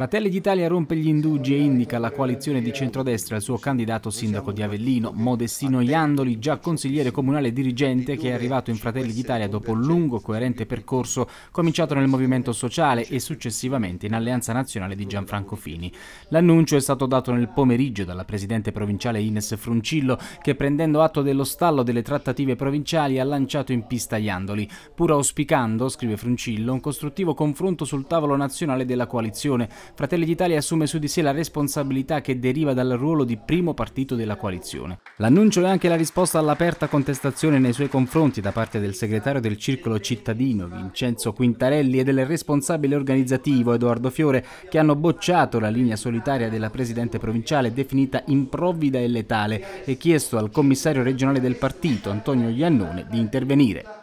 Fratelli d'Italia rompe gli indugi e indica alla coalizione di centrodestra il suo candidato sindaco di Avellino, Modestino Iandoli, già consigliere comunale dirigente che è arrivato in Fratelli d'Italia dopo un lungo coerente percorso cominciato nel movimento sociale e successivamente in Alleanza Nazionale di Gianfranco Fini. L'annuncio è stato dato nel pomeriggio dalla presidente provinciale Ines Fruncillo che prendendo atto dello stallo delle trattative provinciali ha lanciato in pista Iandoli, pur auspicando, scrive Fruncillo, un costruttivo confronto sul tavolo nazionale della coalizione Fratelli d'Italia assume su di sé la responsabilità che deriva dal ruolo di primo partito della coalizione. L'annuncio è anche la risposta all'aperta contestazione nei suoi confronti da parte del segretario del circolo cittadino Vincenzo Quintarelli e del responsabile organizzativo Edoardo Fiore che hanno bocciato la linea solitaria della presidente provinciale definita improvvida e letale e chiesto al commissario regionale del partito Antonio Iannone di intervenire.